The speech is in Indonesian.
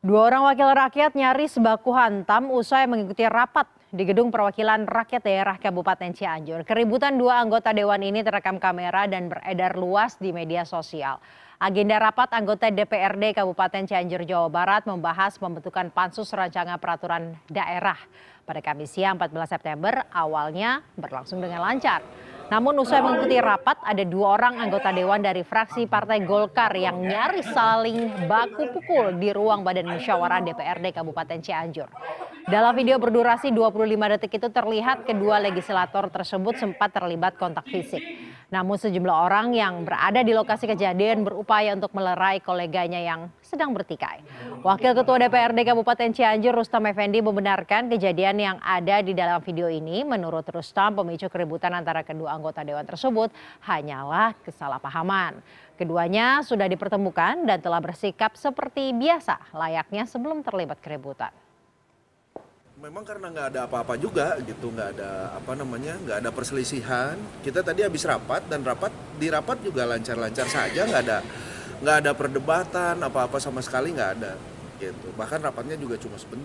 Dua orang wakil rakyat nyaris baku hantam usai mengikuti rapat di Gedung Perwakilan Rakyat Daerah Kabupaten Cianjur. Keributan dua anggota dewan ini terekam kamera dan beredar luas di media sosial. Agenda rapat anggota DPRD Kabupaten Cianjur, Jawa Barat membahas pembentukan pansus rancangan peraturan daerah. Pada Kamis siang 14 September awalnya berlangsung dengan lancar. Namun usai mengikuti rapat, ada dua orang anggota dewan dari fraksi Partai Golkar yang nyaris saling baku pukul di ruang Badan Musyawarah DPRD Kabupaten Cianjur. Dalam video berdurasi 25 detik itu terlihat kedua legislator tersebut sempat terlibat kontak fisik. Namun sejumlah orang yang berada di lokasi kejadian berupaya untuk melerai koleganya yang sedang bertikai. Wakil Ketua DPRD Kabupaten Cianjur Rustam Effendi membenarkan kejadian yang ada di dalam video ini. Menurut Rustam, pemicu keributan antara kedua anggota dewan tersebut hanyalah kesalahpahaman. Keduanya sudah dipertemukan dan telah bersikap seperti biasa layaknya sebelum terlibat keributan memang karena nggak ada apa-apa juga gitu nggak ada apa namanya nggak ada perselisihan kita tadi habis rapat dan rapat di rapat juga lancar-lancar saja nggak ada nggak ada perdebatan apa-apa sama sekali nggak ada gitu bahkan rapatnya juga cuma sebentar